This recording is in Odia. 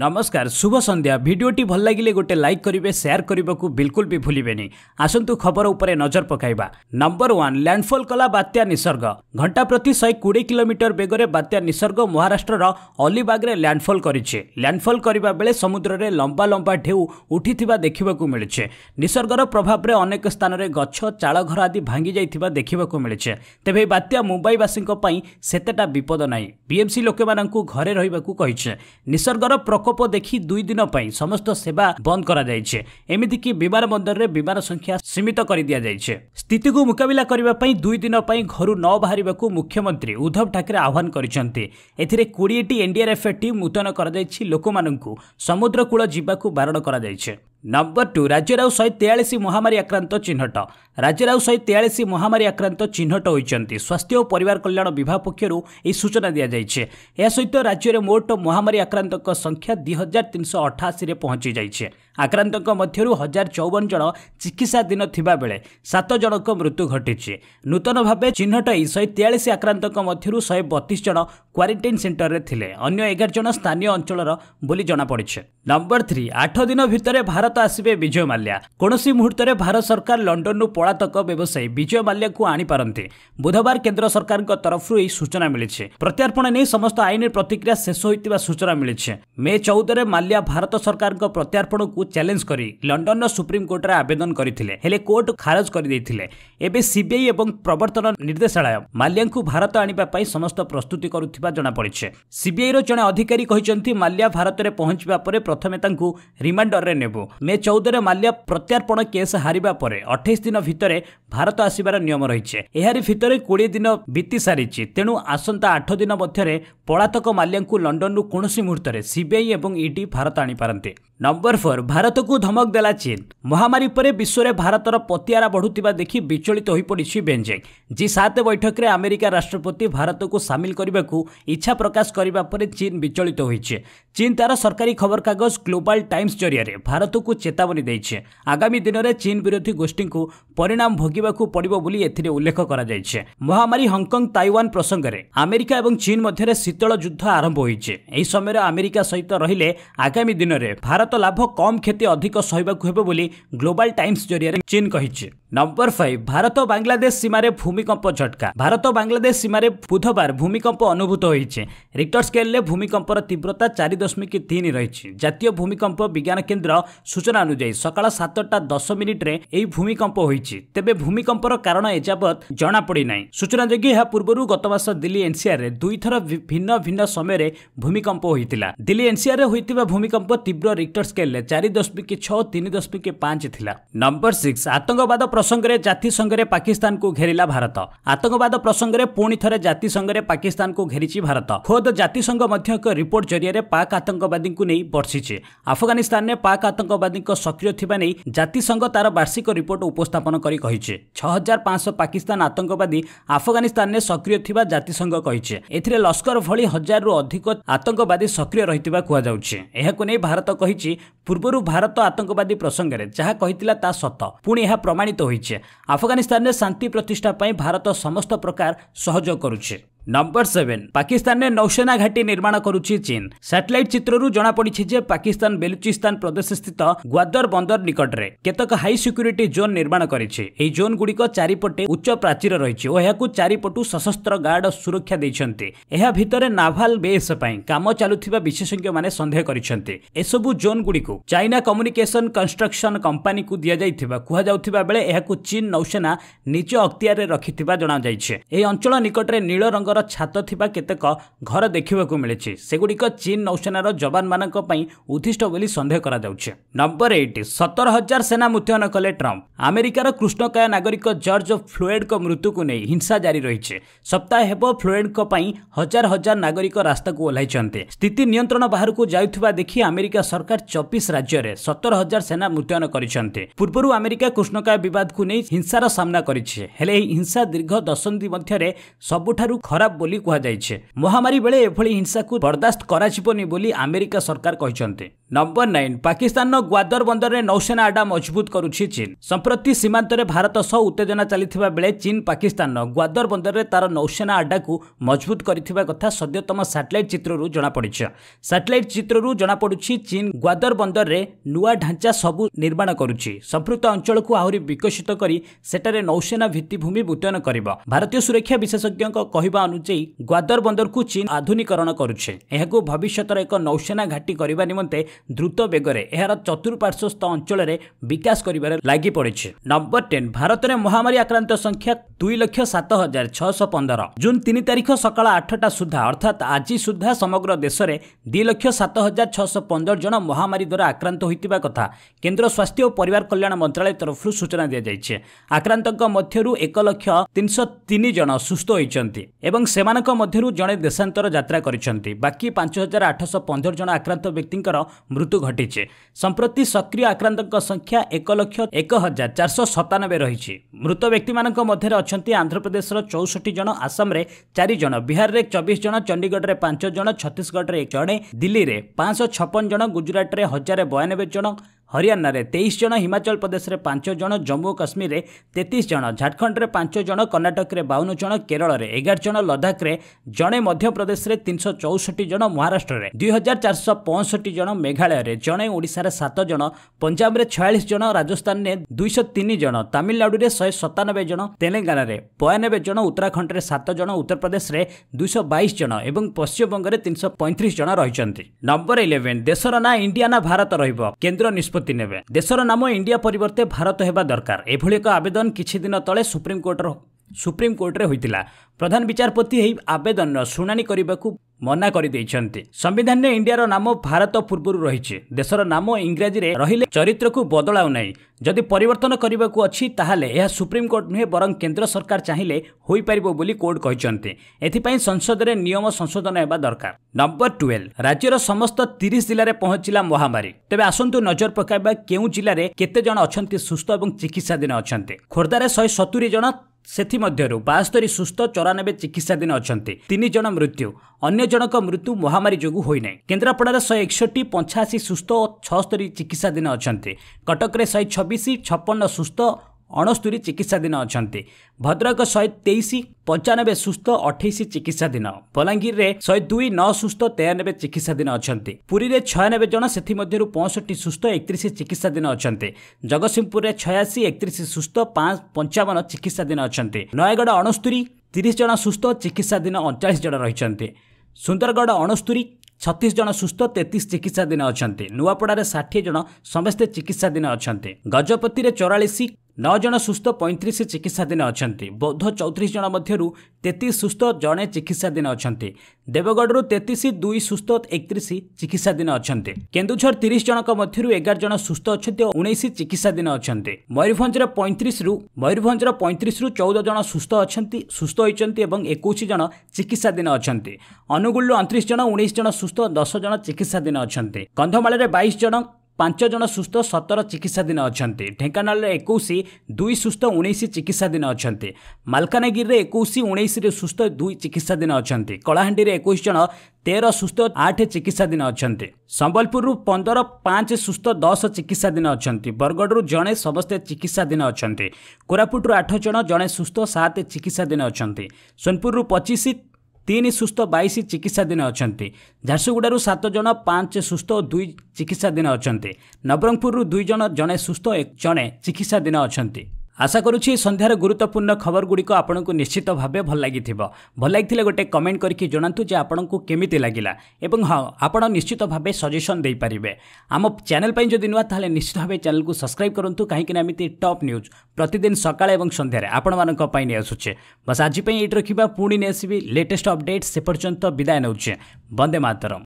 ନମସ୍କାର ଶୁଭ ସନ୍ଧ୍ୟା ଭିଡ଼ିଓଟି ଭଲ ଲାଗିଲେ ଗୋଟେ ଲାଇକ୍ କରିବେ ସେୟାର କରିବାକୁ ବିଲକୁଲ ବି ଭୁଲିବେନି ଆସନ୍ତୁ ଖବର ଉପରେ ନଜର ପକାଇବା ନମ୍ବର ୱାନ୍ ଲ୍ୟାଣ୍ଡଫଲ୍ କଲା ବାତ୍ୟା ନିସର୍ଗ ଘଣ୍ଟା ପ୍ରତି ଶହେ କୋଡ଼ିଏ କିଲୋମିଟର ବେଗରେ ବାତ୍ୟା ନିସର୍ଗ ମହାରାଷ୍ଟ୍ରର ଅଲିବାଗରେ ଲ୍ୟାଣ୍ଡଫଲ୍ କରିଛି ଲ୍ୟାଣ୍ଡଫଲ୍ କରିବା ବେଳେ ସମୁଦ୍ରରେ ଲମ୍ବା ଲମ୍ବା ଢେଉ ଉଠିଥିବା ଦେଖିବାକୁ ମିଳିଛି ନିସର୍ଗର ପ୍ରଭାବରେ ଅନେକ ସ୍ଥାନରେ ଗଛ ଚାଳଘର ଆଦି ଭାଙ୍ଗି ଯାଇଥିବା ଦେଖିବାକୁ ମିଳିଛି ତେବେ ଏହି ବାତ୍ୟା ମୁମ୍ବାଇବାସୀଙ୍କ ପାଇଁ ସେତେଟା ବିପଦ ନାହିଁ ବିଏମ୍ସି ଲୋକମାନଙ୍କୁ ଘରେ ରହିବାକୁ କହିଛି ନିସର୍ଗର ପ୍ରକୋପ ଦେଖି ଦୁଇ ଦିନ ପାଇଁ ସମସ୍ତ ସେବା ବନ୍ଦ କରାଯାଇଛି ଏମିତିକି ବିମାନ ବନ୍ଦରରେ ବିମାନ ସଂଖ୍ୟା ସୀମିତ କରି ଦିଆଯାଇଛି ସ୍ଥିତିକୁ ମୁକାବିଲା କରିବା ପାଇଁ ଦୁଇ ଦିନ ପାଇଁ ଘରୁ ନ ବାହାରିବାକୁ ମୁଖ୍ୟମନ୍ତ୍ରୀ ଉଦ୍ଧବ ଠାକରେ ଆହ୍ୱାନ କରିଛନ୍ତି ଏଥିରେ କୋଡ଼ିଏଟି ଏନ୍ଡିଆର୍ଏଫ୍ ଟିମ୍ ମୁତୟନ କରାଯାଇଛି ଲୋକମାନଙ୍କୁ ସମୁଦ୍ରକୂଳ ଯିବାକୁ ବାରଣ କରାଯାଇଛି ନମ୍ବର ଟୁ ରାଜ୍ୟରେ ଆଉ ଶହେ ତେୟାଳିଶ ମହାମାରୀ ଆକ୍ରାନ୍ତ ଚିହ୍ନଟ ରାଜ୍ୟରେ ଆଉ ଶହେ ତେୟାଳିଶ ମହାମାରୀ ଆକ୍ରାନ୍ତ ଚିହ୍ନଟ ହୋଇଛନ୍ତି ସ୍ୱାସ୍ଥ୍ୟ ଓ ପରିବାର କଲ୍ୟାଣ ବିଭାଗ ପକ୍ଷରୁ ଏହି ସୂଚନା ଦିଆଯାଇଛି ଏହା ସହିତ ରାଜ୍ୟରେ ମୋଟ ମହାମାରୀ ଆକ୍ରାନ୍ତଙ୍କ ସଂଖ୍ୟା ଦୁଇ ହଜାର ତିନିଶହ ଅଠାଅଶୀରେ ପହଞ୍ଚି ଯାଇଛି ଆକ୍ରାନ୍ତଙ୍କ ମଧ୍ୟରୁ ହଜାର ଚଉବନ ଜଣ ଚିକିତ୍ସାଧୀନ ଥିବାବେଳେ ସାତ ଜଣଙ୍କ ମୃତ୍ୟୁ ଘଟିଛି ନୂତନ ଭାବେ ଚିହ୍ନଟ ଏହି ଶହେ ତେୟାଳିଶ ଆକ୍ରାନ୍ତଙ୍କ ମଧ୍ୟରୁ ଶହେ ବତିଶ ଜଣ କ୍ୱାରେଣ୍ଟାଇନ୍ ସେଣ୍ଟରରେ ଥିଲେ ଅନ୍ୟ ଏଗାର ଜଣ ସ୍ଥାନୀୟ ଅଞ୍ଚଳର ବୋଲି ଜଣାପଡ଼ିଛି ନମ୍ବର ଥ୍ରୀ ଆଠ ଦିନ ଭିତରେ ଭାରତ ଭାରତ ଆସିବେ ବିଜୟ ମାଲ୍ୟା କୌଣସି ମୁହୂର୍ତ୍ତରେ ଭାରତ ସରକାର ଲଣ୍ଡନରୁ ପଳାତକ ବ୍ୟବସାୟୀ ବିଜୟ ମାଲ୍ୟାଙ୍କୁ ଆଣିପାରନ୍ତି ବୁଧବାର କେନ୍ଦ୍ର ସରକାରଙ୍କ ତରଫରୁ ଏହି ସୂଚନା ମିଳିଛି ପ୍ରତ୍ୟାର୍ପଣ ନେଇ ସମସ୍ତ ଆଇନ ପ୍ରତିକ୍ରିୟା ଶେଷ ହୋଇଥିବା ସୂଚନା ମିଳିଛି ମେ ଚଉଦରେ ମାଲ୍ୟା ଭାରତ ସରକାରଙ୍କ ପ୍ରତ୍ୟାର୍ପଣକୁ ଚ୍ୟାଲେଞ୍ଜ କରି ଲଣ୍ଡନର ସୁପ୍ରିମକୋର୍ଟରେ ଆବେଦନ କରିଥିଲେ ହେଲେ କୋର୍ଟ ଖାରଜ କରିଦେଇଥିଲେ ଏବେ ସିବିଆଇ ଏବଂ ପ୍ରବର୍ତ୍ତନ ନିର୍ଦ୍ଦେଶାଳୟ ମାଲ୍ୟାଙ୍କୁ ଭାରତ ଆଣିବା ପାଇଁ ସମସ୍ତ ପ୍ରସ୍ତୁତି କରୁଥିବା ଜଣାପଡ଼ିଛି ସିବିଆଇର ଜଣେ ଅଧିକାରୀ କହିଛନ୍ତି ମାଲ୍ୟା ଭାରତରେ ପହଞ୍ଚିବା ପରେ ପ୍ରଥମେ ତାଙ୍କୁ ରିମାଣ୍ଡରରେ ନେବୁ ମେ ଚଉଦରେ ମାଲ୍ୟା ପ୍ରତ୍ୟାର୍ପଣ କେସ୍ ହାରିବା ପରେ ଅଠେଇଶ ଦିନ ଭିତରେ ଭାରତ ଆସିବାର ନିୟମ ରହିଛି ଏହାରି ଭିତରେ କୋଡ଼ିଏ ଦିନ ବିତି ସାରିଛି ତେଣୁ ଆସନ୍ତା ଆଠ ଦିନ ମଧ୍ୟରେ ପଳାତକ ମାଲ୍ୟାଙ୍କୁ ଲଣ୍ଡନରୁ କୌଣସି ମୁହୂର୍ତ୍ତରେ ସିବିଆଇ ଏବଂ ଇଡି ଭାରତ ଆଣିପାରନ୍ତି ନମ୍ବର ଫୋର୍ ଭାରତକୁ ଧମକ ଦେଲା ଚୀନ୍ ମହାମାରୀ ପରେ ବିଶ୍ୱରେ ଭାରତର ପତିଆରା ବଢ଼ୁଥିବା ଦେଖି ବିଚଳିତ ହୋଇପଡ଼ିଛି ବେଞ୍ଜିଂ ଜି ସାତ ବୈଠକରେ ଆମେରିକା ରାଷ୍ଟ୍ରପତି ଭାରତକୁ ସାମିଲ କରିବାକୁ ଇଚ୍ଛା ପ୍ରକାଶ କରିବା ପରେ ଚୀନ୍ ବିଚଳିତ ହୋଇଛି ଚୀନ୍ ତାର ସରକାରୀ ଖବରକାଗଜ ଗ୍ଲୋବାଲ୍ ଟାଇମ୍ସ ଜରିଆରେ ଭାରତକୁ ଦେଶକୁ ଚେତାବନୀ ଦେଇଛି ଆଗାମୀ ଦିନରେ ଚୀନ୍ ବିରୋଧୀ ଗୋଷ୍ଠୀଙ୍କୁ ପରିଣାମ ଭୋଗିବାକୁ ପଡ଼ିବ ବୋଲି ଏଥିରେ ଉଲ୍ଲେଖ କରାଯାଇଛି ମହାମାରୀ ହଂକଂ ତାଇୱାନ ପ୍ରସଙ୍ଗରେ ଆମେରିକା ଏବଂ ଚୀନ୍ ମଧ୍ୟରେ ଶୀତଳ ଯୁଦ୍ଧ ଆରମ୍ଭ ହୋଇଛି ଏହି ସମୟରେ ଆମେରିକା ସହିତ ରହିଲେ ଆଗାମୀ ଦିନରେ ଭାରତ ଲାଭ କମ୍ କ୍ଷତି ଅଧିକ ସହିବାକୁ ହେବ ବୋଲି ଗ୍ଲୋବାଲ୍ ଟାଇମ୍ସ ଜରିଆରେ ଚୀନ୍ କହିଛି ନମ୍ବର ଫାଇଭ ଭାରତ ବାଂଲାଦେଶ ସୀମାରେ ଭୂମିକମ୍ପ ଝଟକା ଭାରତ ବାଂଲାଦେଶ ସୀମାରେ ବୁଧବାର ଭୂମିକମ୍ପ ଅନୁଭୂତ ହୋଇଛି ରିକ୍ଟର ସ୍କେଲରେ ଭୂମିକମ୍ପର ତୀବ୍ରତା ଚାରି ଦଶମିକ ତିନି ରହିଛି ଜାତୀୟ ଭୂମିକମ୍ପ ବିଜ୍ଞାନ କେନ୍ଦ୍ର ସୂଚନା ଅନୁଯାୟୀ ସକାଳ ସାତଟା ଦଶ ମିନିଟ୍ରେ ଏହି ଭୂମିକମ୍ପ ହୋଇଛି ତେବେ ଭୂମିକମ୍ପର କାରଣ ଏଯାବତ୍ ଜଣାପଡ଼ିନାହିଁ ସୂଚନାଯୋଗ୍ୟ ଏହା ପୂର୍ବରୁ ଗତମାସ ଦିଲ୍ଲୀ ଏନ୍ସିଆରରେ ଦୁଇଥର ଭିନ୍ନ ଭିନ୍ନ ସମୟରେ ଭୂମିକମ୍ପ ହୋଇଥିଲା ଦିଲ୍ଲୀ ଏନ୍ସିଆରରେ ହୋଇଥିବା ଭୂମିକମ୍ପ ତୀବ୍ର ରିକ୍ଟର ସ୍କେଲରେ ଚାରି ଦଶମିକ ଛଅ ତିନି ଦଶମିକ ପାଞ୍ଚ ଥିଲା ନମ୍ବର ସିକ୍ସ ଆତଙ୍କବାଦ ପ୍ରସଙ୍ଗରେ ଜାତିସଂଘରେ ପାକିସ୍ତାନକୁ ଘେରିଲା ଭାରତ ଆତଙ୍କବାଦ ପ୍ରସଙ୍ଗରେ ପୁଣି ଥରେ ଜାତିସଂଘରେ ପାକିସ୍ତାନକୁ ଘେରିଛି ଭାରତ ଖୋଦ୍ ଜାତିସଂଘ ମଧ୍ୟ ଏକ ରିପୋର୍ଟ ଜରିଆରେ ପାକ୍ ଆତଙ୍କବାଦୀଙ୍କୁ ନେଇ ବର୍ଷିଛି ଆଫଗାନିସ୍ତାନରେ ପାକ୍ ଆତଙ୍କବାଦୀଙ୍କ ସକ୍ରିୟ ଥିବା ନେଇ ଜାତିସଂଘ ତାର ବାର୍ଷିକ ରିପୋର୍ଟ ଉପସ୍ଥାପନ କରି କହିଛି ଛଅ ହଜାର ପାଞ୍ଚଶହ ପାକିସ୍ତାନ ଆତଙ୍କବାଦୀ ଆଫଗାନିସ୍ତାନରେ ସକ୍ରିୟ ଥିବା ଜାତିସଂଘ କହିଛି ଏଥିରେ ଲସ୍କର ଭଳି ହଜାରରୁ ଅଧିକ ଆତଙ୍କବାଦୀ ସକ୍ରିୟ ରହିଥିବା କୁହାଯାଉଛି ଏହାକୁ ନେଇ ଭାରତ କହିଛି ପୂର୍ବରୁ ଭାରତ ଆତଙ୍କବାଦୀ ପ୍ରସଙ୍ଗରେ ଯାହା କହିଥିଲା ତାହା ସତ ପୁଣି ଏହା ପ୍ରମାଣିତ ହୋଇଛେ ଆଫଗାନିସ୍ତାନରେ ଶାନ୍ତି ପ୍ରତିଷ୍ଠା ପାଇଁ ଭାରତ ସମସ୍ତ ପ୍ରକାର ସହଯୋଗ କରୁଛି ନମ୍ବର ସେଭେନ ପାକିସ୍ତାନରେ ନୌସେନା ଘାଟି ନିର୍ମାଣ କରୁଛି ଚୀନ୍ ସାଟେଲାଇଟ୍ ଚିତ୍ରରୁ ଜଣାପଡ଼ିଛି ଯେ ପାକିସ୍ତାନ ବେଲୁଚିସ୍ତାନ ପ୍ରଦେଶ ସ୍ଥିତ ଗ୍ୱାଦର ବନ୍ଦର ନିକଟରେ କେତେକ ହାଇ ସିକ୍ୟୁରିଟି ଜୋନ୍ ନିର୍ମାଣ କରିଛି ଏହି ଜୋନ୍ ଗୁଡ଼ିକ ଚାରିପଟେ ଉଚ୍ଚ ପ୍ରାଚୀର ରହିଛି ଓ ଏହାକୁ ଚାରିପଟୁ ସଶସ୍ତ୍ର ଗାର୍ଡ ସୁରକ୍ଷା ଦେଇଛନ୍ତି ଏହା ଭିତରେ ନାଭାଲ ବେସ୍ ପାଇଁ କାମ ଚାଲୁଥିବା ବିଶେଷଜ୍ଞମାନେ ସନ୍ଦେହ କରିଛନ୍ତି ଏସବୁ ଜୋନ୍ ଗୁଡ଼ିକୁ ଚାଇନା କମ୍ୟୁନିକେସନ କନଷ୍ଟ୍ରକ୍ସନ କମ୍ପାନୀକୁ ଦିଆଯାଇଥିବା କୁହାଯାଉଥିବା ବେଳେ ଏହାକୁ ଚୀନ୍ ନୌସେନା ନିଜ ଅକ୍ତିଆରରେ ରଖିଥିବା ଜଣାଯାଇଛି ଏହି ଅଞ୍ଚଳ ନିକଟରେ ନୀଳ ରଙ୍ଗର ଛାତ ଥିବା କେତେକ ଘର ଦେଖିବାକୁ ମିଳିଛି ସେଗୁଡ଼ିକ ଚୀନ ନୌସେନାର ଯବାନମାନଙ୍କ ପାଇଁ ଉଦ୍ଦିଷ୍ଟ ବୋଲି ସନ୍ଦେହ କରାଯାଉଛି ନମ୍ବର ଏଇଟ୍ ସତର ହଜାର ସେନା ମୁତୟନ କଲେ ଟ୍ରମ୍ପ ଆମେରିକାର କୃଷ୍ଣକାୟ ନାଗରିକ ଜର୍ଜ ଫ୍ଲୁଏଡ୍ଙ୍କ ମୃତ୍ୟୁକୁ ନେଇ ହିଂସା ଜାରି ରହିଛି ସପ୍ତାହ ହେବ ଫ୍ଲୁଏଡ୍ଙ୍କ ପାଇଁ ହଜାର ହଜାର ନାଗରିକ ରାସ୍ତାକୁ ଓହ୍ଲାଇଛନ୍ତି ସ୍ଥିତି ନିୟନ୍ତ୍ରଣ ବାହାରକୁ ଯାଉଥିବା ଦେଖି ଆମେରିକା ସରକାର ଚବିଶ ରାଜ୍ୟରେ ସତର ହଜାର ସେନା ମୁତୟନ କରିଛନ୍ତି ପୂର୍ବରୁ ଆମେରିକା କୃଷ୍ଣକାୟ ବିବାଦକୁ ନେଇ ହିଂସାର ସାମ୍ନା କରିଛି ହେଲେ ଏହି ହିଂସା ଦୀର୍ଘ ଦଶନ୍ଧି ମଧ୍ୟରେ ସବୁଠାରୁ ଖରାପ ଖରାପ ବୋଲି କୁହାଯାଇଛି ମହାମାରୀ ବେଳେ ଏଭଳି ହିଂସାକୁ ବରଦାସ୍ତ କରାଯିବନି ବୋଲି ଆମେରିକା ସରକାର କହିଛନ୍ତି ନମ୍ବର ନାଇନ୍ ପାକିସ୍ତାନର ଗ୍ୱାଦର ବନ୍ଦରରେ ନୌସେନା ଆଡ଼ା ମଜବୁତ କରୁଛି ଚୀନ ସମ୍ପ୍ରତି ସୀମାନ୍ତରେ ଭାରତ ସହ ଉତ୍ତେଜନା ଚାଲିଥିବା ବେଳେ ଚୀନ ପାକିସ୍ତାନର ଗ୍ୱାଦର ବନ୍ଦରରେ ତା'ର ନୌସେନା ଆଡ଼ାକୁ ମଜବୁତ କରିଥିବା କଥା ସଦ୍ୟତମ ସାଟେଲାଇଟ୍ ଚିତ୍ରରୁ ଜଣାପଡ଼ିଛି ସାଟେଲାଇଟ୍ ଚିତ୍ରରୁ ଜଣାପଡ଼ୁଛି ଚୀନ ଗ୍ୱାଦର ବନ୍ଦରରେ ନୂଆ ଢାଞ୍ଚା ସବୁ ନିର୍ମାଣ କରୁଛି ସମ୍ପୃକ୍ତ ଅଞ୍ଚଳକୁ ଆହୁରି ବିକଶିତ କରି ସେଠାରେ ନୌସେନା ଭିତ୍ତିଭୂମି ମୁତୟନ କରିବ ଭାରତୀୟ ସୁରକ୍ଷା ବିଶେଷଜ୍ଞଙ୍କ କହିବା ଅନୁଯାୟୀ ଗ୍ୱାଦର ବନ୍ଦରକୁ ଚୀନ୍ ଆଧୁନିକରଣ କରୁଛି ଏହାକୁ ଭବିଷ୍ୟତର ଏକ ନୌସେନା ଘାଟି କରିବା ନିମନ୍ତେ ଦ୍ରୁତ ବେଗରେ ଏହାର ଚତୁଃପାର୍ଶ୍ୱସ୍ଥ ଅଞ୍ଚଳରେ ବିକାଶ କରିବାରେ ଲାଗି ପଡ଼ିଛି ନମ୍ବର ଟେନ୍ ଭାରତରେ ମହାମାରୀ ଆକ୍ରାନ୍ତ ସଂଖ୍ୟା ଦୁଇ ଲକ୍ଷ ସାତ ହଜାର ଛଅଶହ ପନ୍ଦର ଜୁନ୍ ତିନି ତାରିଖ ସକାଳ ଆଠଟା ସୁଦ୍ଧା ଅର୍ଥାତ୍ ଆଜି ସୁଦ୍ଧା ସମଗ୍ର ଦେଶରେ ଦୁଇ ଲକ୍ଷ ସାତ ହଜାର ଛଅଶହ ପନ୍ଦର ଜଣ ମହାମାରୀ ଦ୍ୱାରା ଆକ୍ରାନ୍ତ ହୋଇଥିବା କଥା କେନ୍ଦ୍ର ସ୍ୱାସ୍ଥ୍ୟ ଓ ପରିବାର କଲ୍ୟାଣ ମନ୍ତ୍ରାଳୟ ତରଫରୁ ସୂଚନା ଦିଆଯାଇଛି ଆକ୍ରାନ୍ତଙ୍କ ମଧ୍ୟରୁ ଏକ ଲକ୍ଷ ତିନିଶହ ତିନି ଜଣ ସୁସ୍ଥ ହୋଇଛନ୍ତି ଏବଂ ଏବଂ ସେମାନଙ୍କ ମଧ୍ୟରୁ ଜଣେ ଦେଶାନ୍ତର ଯାତ୍ରା କରିଛନ୍ତି ବାକି ପାଞ୍ଚ ହଜାର ଆଠଶହ ପନ୍ଦର ଜଣ ଆକ୍ରାନ୍ତ ବ୍ୟକ୍ତିଙ୍କର ମୃତ୍ୟୁ ଘଟିଛି ସମ୍ପ୍ରତି ସକ୍ରିୟ ଆକ୍ରାନ୍ତଙ୍କ ସଂଖ୍ୟା ଏକ ଲକ୍ଷ ଏକ ହଜାର ଚାରିଶହ ସତାନବେ ରହିଛି ମୃତ ବ୍ୟକ୍ତିମାନଙ୍କ ମଧ୍ୟରେ ଅଛନ୍ତି ଆନ୍ଧ୍ରପ୍ରଦେଶର ଚଉଷଠି ଜଣ ଆସାମରେ ଚାରି ଜଣ ବିହାରରେ ଚବିଶ ଜଣ ଚଣ୍ଡିଗଡ଼ରେ ପାଞ୍ଚ ଜଣ ଛତିଶଗଡ଼ରେ ଜଣେ ଦିଲ୍ଲୀରେ ପାଞ୍ଚଶହ ଛପନ ଜଣ ଗୁଜରାଟରେ ହଜାର ବୟାନବେ ଜଣ হরিয়ানারে তেইশ জন হিমাচল প্রদেশে পাঁচ জন জম্মু কাশ্মীরে তেত্রিশ জন ঝাড়খণ্ডে পাঁচ জন কর্ণাটকরে বাউন জন কেরলের এগার জন লদাখরে জনে মধ্যপ্রদেশে তিনশো চৌষট্টি জন মহারাষ্ট্রের দুই হাজার চারশো পঁয়ষট্টি জন মেঘালয়ের জনে ওড়শার সাত জন পঞ্জাবের ছয়াশ জন রাজস্থানে দুইশো তিন জন তামিলনাড়ুরে শহে সতানবে জন তেলেঙ্গানার বয়ানবে জন উত্তরাখণ্ডে সাত জন উত্তরপ্রদেশে দুইশো বাইশ জন এবং পশ্চিমবঙ্গের তিনশো পঁয়ত্রিশ জন রয়েছেন নম্বর ইলেভেন দেশর না ইন্ডিয়া না ভারত রহব কেন্দ্র নিষ্পত্তি ନିଷ୍ପତ୍ତି ନେବେ ଦେଶର ନାମ ଇଣ୍ଡିଆ ପରିବର୍ତ୍ତେ ଭାରତ ହେବା ଦରକାର ଏଭଳି ଏକ ଆବେଦନ କିଛିଦିନ ତଳେ ସୁପ୍ରିମକୋର୍ଟର ସୁପ୍ରିମକୋର୍ଟରେ ହୋଇଥିଲା ପ୍ରଧାନ ବିଚାରପତି ଏହି ଆବେଦନର ଶୁଣାଣି କରିବାକୁ ମନା କରିଦେଇଛନ୍ତି ସମ୍ବିଧାନରେ ଇଣ୍ଡିଆର ନାମ ଭାରତ ପୂର୍ବରୁ ରହିଛି ଦେଶର ନାମ ଇଂରାଜୀରେ ରହିଲେ ଚରିତ୍ରକୁ ବଦଳାଉ ନାହିଁ ଯଦି ପରିବର୍ତ୍ତନ କରିବାକୁ ଅଛି ତାହେଲେ ଏହା ସୁପ୍ରିମକୋର୍ଟ ନୁହେଁ ବରଂ କେନ୍ଦ୍ର ସରକାର ଚାହିଁଲେ ହୋଇପାରିବ ବୋଲି କୋର୍ଟ କହିଛନ୍ତି ଏଥିପାଇଁ ସଂସଦରେ ନିୟମ ସଂଶୋଧନ ହେବା ଦରକାର ନମ୍ବର ଟୁଏଲ୍ଭ ରାଜ୍ୟର ସମସ୍ତ ତିରିଶ ଜିଲ୍ଲାରେ ପହଞ୍ଚିଲା ମହାମାରୀ ତେବେ ଆସନ୍ତୁ ନଜର ପକାଇବା କେଉଁ ଜିଲ୍ଲାରେ କେତେ ଜଣ ଅଛନ୍ତି ସୁସ୍ଥ ଏବଂ ଚିକିତ୍ସାଧୀନ ଅଛନ୍ତି ଖୋର୍ଦ୍ଧାରେ ଶହେ ସତୁରୀ ଜଣ ସେଥିମଧ୍ୟରୁ ବାସ୍ତରି ସୁସ୍ଥ ଚୌରାନବେ ଚିକିତ୍ସାଧୀନ ଅଛନ୍ତି ତିନି ଜଣ ମୃତ୍ୟୁ ଅନ୍ୟ ଜଣଙ୍କ ମୃତ୍ୟୁ ମହାମାରୀ ଯୋଗୁଁ ହୋଇନାହିଁ କେନ୍ଦ୍ରାପଡ଼ାରେ ଶହେ ଏକଷଠି ପଞ୍ଚାଅଶୀ ସୁସ୍ଥ ଓ ଛଅସ୍ତରୀ ଚିକିତ୍ସାଧୀନ ଅଛନ୍ତି କଟକରେ ଶହେ ଛବିଶ ଛପନ ସୁସ୍ଥ ଅଣସ୍ତୋରୀ ଚିକିତ୍ସାଧୀନ ଅଛନ୍ତି ଭଦ୍ରକ ଶହେ ତେଇଶ ପଞ୍ଚାନବେ ସୁସ୍ଥ ଅଠେଇଶ ଚିକିତ୍ସାଧୀନ ବଲାଙ୍ଗୀରରେ ଶହେ ଦୁଇ ନଅ ସୁସ୍ଥ ତେୟାନବେ ଚିକିତ୍ସାଧୀନ ଅଛନ୍ତି ପୁରୀରେ ଛୟାନବେ ଜଣ ସେଥିମଧ୍ୟରୁ ପଞ୍ଚଷଠି ସୁସ୍ଥ ଏକତିରିଶ ଚିକିତ୍ସାଧୀନ ଅଛନ୍ତି ଜଗତସିଂହପୁରରେ ଛୟାଅଶୀ ଏକତିରିଶ ସୁସ୍ଥ ପଞ୍ଚାବନ ଚିକିତ୍ସାଧୀନ ଅଛନ୍ତି ନୟାଗଡ଼ ଅଣସ୍ତୋରୀ ତିରିଶ ଜଣ ସୁସ୍ଥ ଚିକିତ୍ସାଧୀନ ଅଣଚାଳିଶ ଜଣ ରହିଛନ୍ତି ସୁନ୍ଦରଗଡ଼ ଅଣସ୍ତୋରୀ ଛତିଶ ଜଣ ସୁସ୍ଥ ତେତିଶ ଚିକିତ୍ସାଧୀନ ଅଛନ୍ତି ନୂଆପଡ଼ାରେ ଷାଠିଏ ଜଣ ସମସ୍ତେ ଚିକିତ୍ସାଧୀନ ଅଛନ୍ତି ଗଜପତିରେ ଚଉରାଳିଶ ନଅ ଜଣ ସୁସ୍ଥ ପଇଁତିରିଶ ଚିକିତ୍ସାଧୀନ ଅଛନ୍ତି ବୌଦ୍ଧ ଚଉତିରିଶ ଜଣ ମଧ୍ୟରୁ ତେତିଶ ସୁସ୍ଥ ଜଣେ ଚିକିତ୍ସାଧୀନ ଅଛନ୍ତି ଦେବଗଡ଼ରୁ ତେତିଶ ଦୁଇ ସୁସ୍ଥ ଏକତିରିଶ ଚିକିତ୍ସାଧୀନ ଅଛନ୍ତି କେନ୍ଦୁଝର ତିରିଶ ଜଣଙ୍କ ମଧ୍ୟରୁ ଏଗାର ଜଣ ସୁସ୍ଥ ଅଛନ୍ତି ଓ ଉଣେଇଶ ଚିକିତ୍ସାଧୀନ ଅଛନ୍ତି ମୟୂରଭଞ୍ଜର ପଇଁତିରିଶରୁ ମୟୂରଭଞ୍ଜର ପଇଁତିରିଶରୁ ଚଉଦ ଜଣ ସୁସ୍ଥ ଅଛନ୍ତି ସୁସ୍ଥ ହୋଇଛନ୍ତି ଏବଂ ଏକୋଇଶ ଜଣ ଚିକିତ୍ସାଧୀନ ଅଛନ୍ତି ଅନୁଗୁଳରୁ ଅଣତିରିଶ ଜଣ ଉଣେଇଶ ଜଣ ସୁସ୍ଥ ଦଶ ଜଣ ଚିକିତ୍ସାଧୀନ ଅଛନ୍ତି କନ୍ଧମାଳରେ ବାଇଶ ଜଣ ପାଞ୍ଚ ଜଣ ସୁସ୍ଥ ସତର ଚିକିତ୍ସାଧୀନ ଅଛନ୍ତି ଢେଙ୍କାନାଳରେ ଏକୋଇଶ ଦୁଇ ସୁସ୍ଥ ଉଣେଇଶ ଚିକିତ୍ସାଧୀନ ଅଛନ୍ତି ମାଲକାନଗିରିରେ ଏକୋଇଶ ଉଣେଇଶରେ ସୁସ୍ଥ ଦୁଇ ଚିକିତ୍ସାଧୀନ ଅଛନ୍ତି କଳାହାଣ୍ଡିରେ ଏକୋଇଶ ଜଣ ତେର ସୁସ୍ଥ ଆଠ ଚିକିତ୍ସାଧୀନ ଅଛନ୍ତି ସମ୍ବଲପୁରରୁ ପନ୍ଦର ପାଞ୍ଚ ସୁସ୍ଥ ଦଶ ଚିକିତ୍ସାଧୀନ ଅଛନ୍ତି ବରଗଡ଼ରୁ ଜଣେ ସମସ୍ତେ ଚିକିତ୍ସାଧୀନ ଅଛନ୍ତି କୋରାପୁଟରୁ ଆଠ ଜଣ ଜଣେ ସୁସ୍ଥ ସାତ ଚିକିତ୍ସାଧୀନ ଅଛନ୍ତି ସୋନପୁରରୁ ପଚିଶ ତିନି ସୁସ୍ଥ ବାଇଶ ଚିକିତ୍ସାଧୀନ ଅଛନ୍ତି ଝାରସୁଗୁଡ଼ାରୁ ସାତ ଜଣ ପାଞ୍ଚ ସୁସ୍ଥ ଓ ଦୁଇ ଚିକିତ୍ସାଧୀନ ଅଛନ୍ତି ନବରଙ୍ଗପୁରରୁ ଦୁଇ ଜଣ ଜଣେ ସୁସ୍ଥ ଜଣେ ଚିକିତ୍ସାଧୀନ ଅଛନ୍ତି আশা করুছি সন্ধ্যার গুরুত্বপূর্ণ খবরগুড়ি আপনার নিশ্চিত ভাবে ভাল লাগি ভাল লাগি গোটে কমেন্ট করি জনাতু যে আপনার কমিটি লাগিলা এবং হ্যাঁ আপনার নিশ্চিত ভাবে সজেসন দিয়ে আম চ্যানেল যদি নূয়া তাহলে নিশ্চিত ভাবে চ্যানেল সবসক্রাইব করতু কিন্তু এমনি টপ নিউজ প্রতিদিন সকালে এবং সন্ধ্যায় আপনার নিয়ে আসুছে বাস আজপাই এইটি রাখা পুঁ নিয়ে আসবি লেটেস্ট অপডেট সে পর্যন্ত বিদায় নেছে বন্দে মাতরম